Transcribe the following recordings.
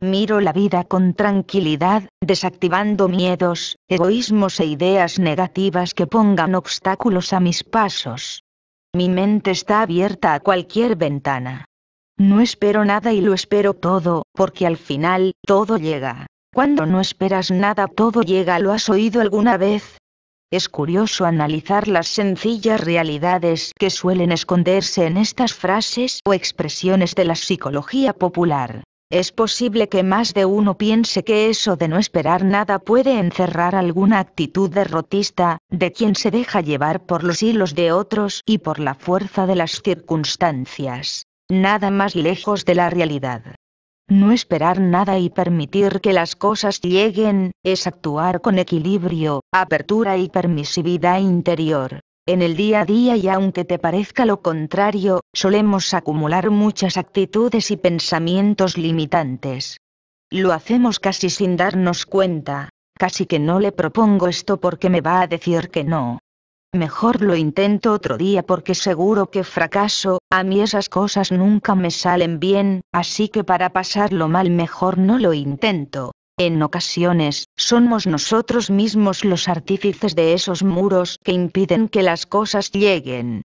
Miro la vida con tranquilidad, desactivando miedos, egoísmos e ideas negativas que pongan obstáculos a mis pasos. Mi mente está abierta a cualquier ventana. No espero nada y lo espero todo, porque al final, todo llega. Cuando no esperas nada, todo llega. ¿Lo has oído alguna vez? Es curioso analizar las sencillas realidades que suelen esconderse en estas frases o expresiones de la psicología popular. Es posible que más de uno piense que eso de no esperar nada puede encerrar alguna actitud derrotista, de quien se deja llevar por los hilos de otros y por la fuerza de las circunstancias. Nada más lejos de la realidad. No esperar nada y permitir que las cosas lleguen, es actuar con equilibrio, apertura y permisividad interior. En el día a día y aunque te parezca lo contrario, solemos acumular muchas actitudes y pensamientos limitantes. Lo hacemos casi sin darnos cuenta, casi que no le propongo esto porque me va a decir que no. Mejor lo intento otro día porque seguro que fracaso, a mí esas cosas nunca me salen bien, así que para pasarlo mal mejor no lo intento. En ocasiones, somos nosotros mismos los artífices de esos muros que impiden que las cosas lleguen.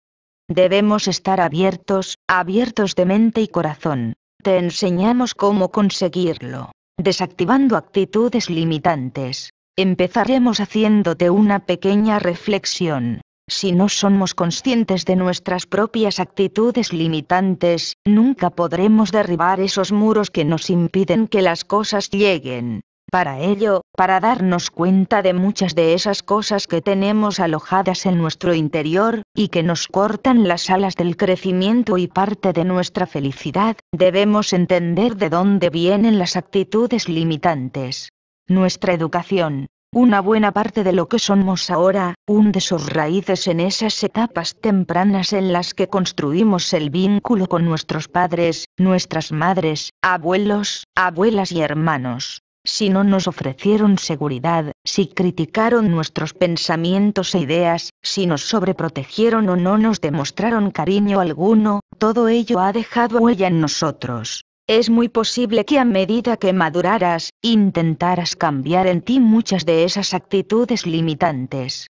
Debemos estar abiertos, abiertos de mente y corazón. Te enseñamos cómo conseguirlo, desactivando actitudes limitantes. Empezaremos haciéndote una pequeña reflexión. Si no somos conscientes de nuestras propias actitudes limitantes, nunca podremos derribar esos muros que nos impiden que las cosas lleguen. Para ello, para darnos cuenta de muchas de esas cosas que tenemos alojadas en nuestro interior, y que nos cortan las alas del crecimiento y parte de nuestra felicidad, debemos entender de dónde vienen las actitudes limitantes. Nuestra educación, una buena parte de lo que somos ahora, hunde sus raíces en esas etapas tempranas en las que construimos el vínculo con nuestros padres, nuestras madres, abuelos, abuelas y hermanos. Si no nos ofrecieron seguridad, si criticaron nuestros pensamientos e ideas, si nos sobreprotegieron o no nos demostraron cariño alguno, todo ello ha dejado huella en nosotros. Es muy posible que a medida que maduraras, intentaras cambiar en ti muchas de esas actitudes limitantes.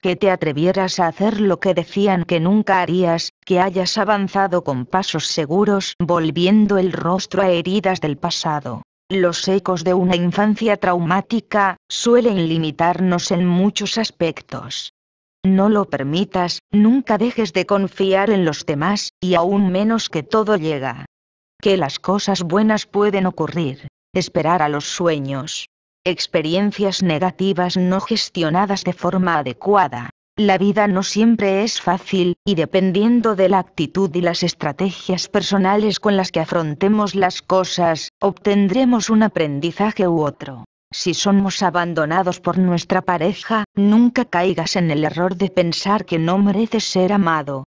Que te atrevieras a hacer lo que decían que nunca harías, que hayas avanzado con pasos seguros, volviendo el rostro a heridas del pasado. Los ecos de una infancia traumática suelen limitarnos en muchos aspectos. No lo permitas, nunca dejes de confiar en los demás, y aún menos que todo llega que las cosas buenas pueden ocurrir, esperar a los sueños. Experiencias negativas no gestionadas de forma adecuada. La vida no siempre es fácil, y dependiendo de la actitud y las estrategias personales con las que afrontemos las cosas, obtendremos un aprendizaje u otro. Si somos abandonados por nuestra pareja, nunca caigas en el error de pensar que no mereces ser amado,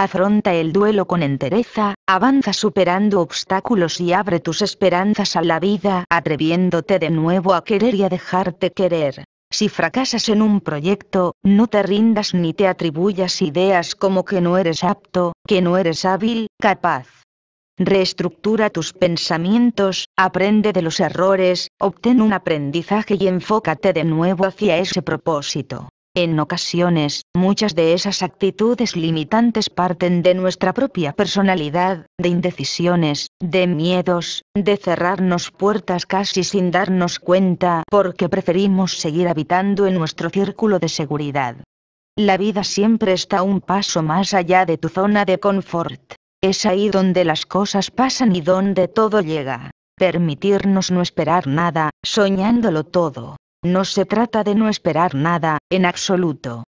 Afronta el duelo con entereza, avanza superando obstáculos y abre tus esperanzas a la vida atreviéndote de nuevo a querer y a dejarte querer. Si fracasas en un proyecto, no te rindas ni te atribuyas ideas como que no eres apto, que no eres hábil, capaz. Reestructura tus pensamientos, aprende de los errores, obtén un aprendizaje y enfócate de nuevo hacia ese propósito. En ocasiones, muchas de esas actitudes limitantes parten de nuestra propia personalidad, de indecisiones, de miedos, de cerrarnos puertas casi sin darnos cuenta porque preferimos seguir habitando en nuestro círculo de seguridad. La vida siempre está un paso más allá de tu zona de confort. Es ahí donde las cosas pasan y donde todo llega. Permitirnos no esperar nada, soñándolo todo. No se trata de no esperar nada, en absoluto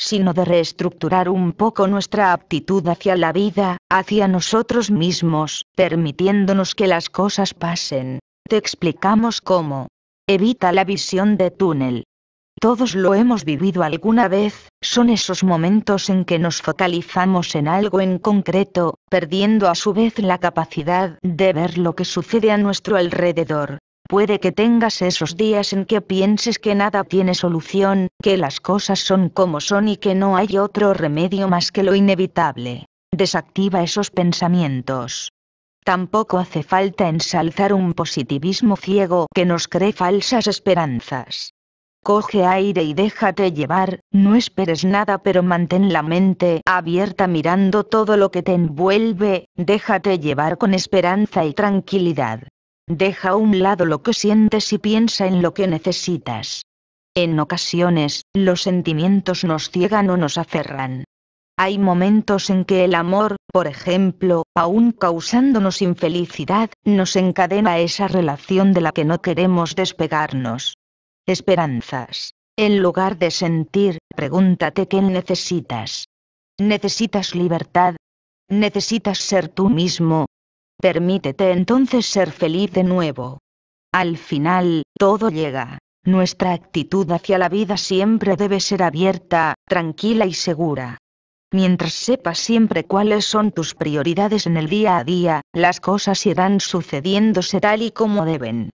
sino de reestructurar un poco nuestra aptitud hacia la vida, hacia nosotros mismos, permitiéndonos que las cosas pasen. Te explicamos cómo. Evita la visión de túnel. Todos lo hemos vivido alguna vez, son esos momentos en que nos focalizamos en algo en concreto, perdiendo a su vez la capacidad de ver lo que sucede a nuestro alrededor. Puede que tengas esos días en que pienses que nada tiene solución, que las cosas son como son y que no hay otro remedio más que lo inevitable. Desactiva esos pensamientos. Tampoco hace falta ensalzar un positivismo ciego que nos cree falsas esperanzas. Coge aire y déjate llevar, no esperes nada pero mantén la mente abierta mirando todo lo que te envuelve, déjate llevar con esperanza y tranquilidad. Deja a un lado lo que sientes y piensa en lo que necesitas. En ocasiones, los sentimientos nos ciegan o nos aferran. Hay momentos en que el amor, por ejemplo, aún causándonos infelicidad, nos encadena a esa relación de la que no queremos despegarnos. Esperanzas. En lugar de sentir, pregúntate qué necesitas. ¿Necesitas libertad? ¿Necesitas ser tú mismo, Permítete entonces ser feliz de nuevo. Al final, todo llega. Nuestra actitud hacia la vida siempre debe ser abierta, tranquila y segura. Mientras sepas siempre cuáles son tus prioridades en el día a día, las cosas irán sucediéndose tal y como deben.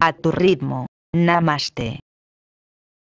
A tu ritmo. Namaste.